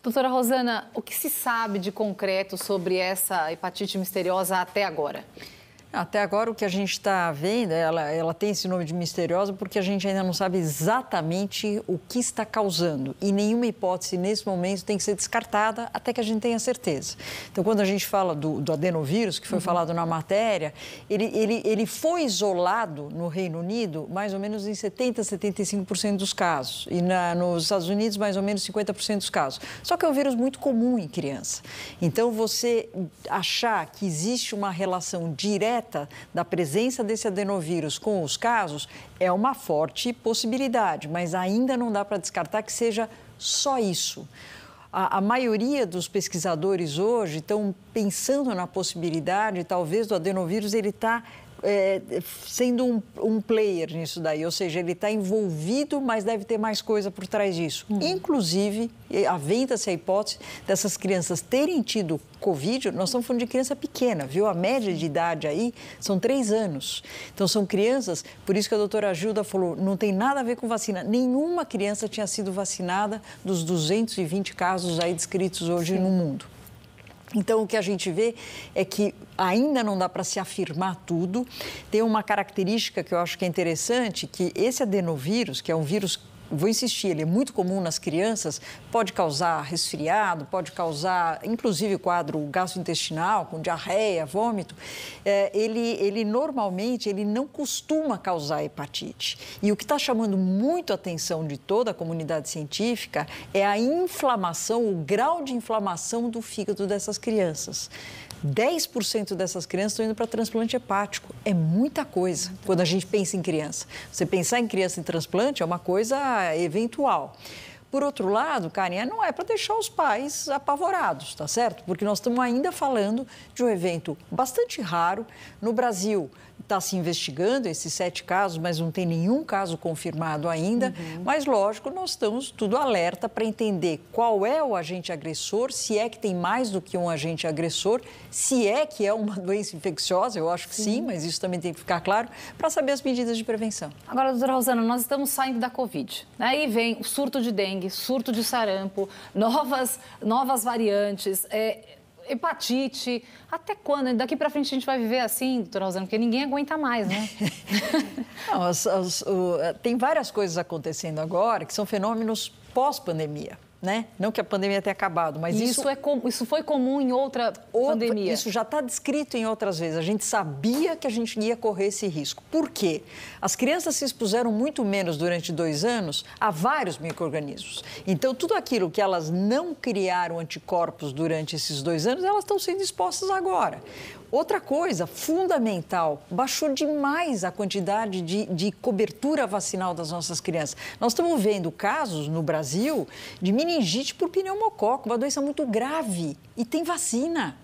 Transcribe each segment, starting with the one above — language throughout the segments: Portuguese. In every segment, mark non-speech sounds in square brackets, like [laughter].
Doutora Rosana, o que se sabe de concreto sobre essa hepatite misteriosa até agora? Até agora, o que a gente está vendo, ela, ela tem esse nome de misteriosa porque a gente ainda não sabe exatamente o que está causando. E nenhuma hipótese nesse momento tem que ser descartada até que a gente tenha certeza. Então, quando a gente fala do, do adenovírus, que foi uhum. falado na matéria, ele, ele, ele foi isolado no Reino Unido mais ou menos em 70%, 75% dos casos. E na, nos Estados Unidos, mais ou menos 50% dos casos. Só que é um vírus muito comum em criança. Então, você achar que existe uma relação direta direta da presença desse adenovírus com os casos é uma forte possibilidade, mas ainda não dá para descartar que seja só isso. A, a, maioria dos pesquisadores hoje estão pensando na possibilidade, talvez, do adenovírus ele estar tá é, sendo um, um, player nisso daí, ou seja, ele está envolvido, mas deve ter mais coisa por trás disso. Uhum. Inclusive, aventa-se a hipótese dessas crianças terem tido Covid, nós estamos falando de criança pequena, viu? A média de idade aí são três anos. Então, são crianças, por isso que a doutora Gilda falou, não tem nada a ver com vacina. Nenhuma criança tinha sido vacinada dos 220 casos aí descritos hoje Sim. no mundo. Então, o que a gente vê é que ainda não dá para se afirmar tudo. Tem uma característica que eu acho que é interessante, que esse adenovírus, que é um vírus vou insistir, ele é muito comum nas crianças, pode causar resfriado, pode causar, inclusive, quadro gastrointestinal, com diarreia, vômito. É, ele, ele normalmente ele não costuma causar hepatite. E o que está chamando muito a atenção de toda a comunidade científica é a inflamação, o grau de inflamação do fígado dessas crianças. 10% dessas crianças estão indo para transplante hepático. É muita coisa quando a gente pensa em criança. Você pensar em criança em transplante é uma coisa eventual. Por outro lado, Karen, não é para deixar os pais apavorados, tá certo? Porque nós estamos ainda falando de um evento bastante raro. No Brasil, está se investigando esses sete casos, mas não tem nenhum caso confirmado ainda. Uhum. Mas, lógico, nós estamos tudo alerta para entender qual é o agente agressor, se é que tem mais do que um agente agressor, se é que é uma [laughs] doença infecciosa, eu acho que sim, sim mas isso também tem que ficar claro, para saber as medidas de prevenção. Agora, doutora Rosana, nós estamos saindo da Covid, né? Aí vem o surto de dengue dengue, surto de sarampo, novas, novas variantes, é, hepatite. Até quando? Daqui para frente a gente vai viver assim, doutora Rosana, porque ninguém aguenta mais, né? [laughs] Não, o, é, tem várias coisas acontecendo agora que são fenômenos pós-pandemia né? Não que a pandemia tenha acabado, mas isso isso, é com, isso foi comum em outra, pandemia. Isso já está descrito em outras vezes. A gente sabia que a gente ia correr esse risco. Por quê? As crianças se expuseram muito menos durante dois anos a vários microrganismos. Então tudo aquilo que elas não criaram anticorpos durante esses dois anos, elas estão sendo expostas agora. Outra coisa fundamental, baixou demais a quantidade de, de cobertura vacinal das nossas crianças. Nós estamos vendo casos no Brasil de meningite por pneumococo, uma doença muito grave e tem vacina.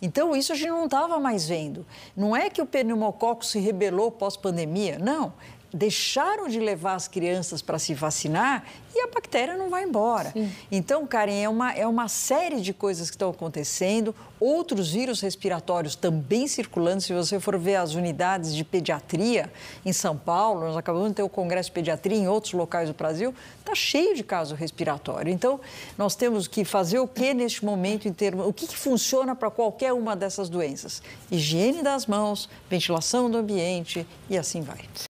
Então, isso a gente não estava mais vendo. Não é que o pneumococo se rebelou pós-pandemia, não deixaram de levar as crianças para se vacinar e a bactéria não vai embora. Sim. Então, Karen, é uma, é uma série de coisas que estão acontecendo, outros vírus respiratórios também circulando. Se você for ver as unidades de pediatria em São Paulo, nós acabamos de ter o Congresso de Pediatria em outros locais do Brasil, está cheio de caso respiratório. Então, nós temos que fazer o que neste momento em termos. O que, que funciona para qualquer uma dessas doenças? Higiene das mãos, ventilação do ambiente e assim vai.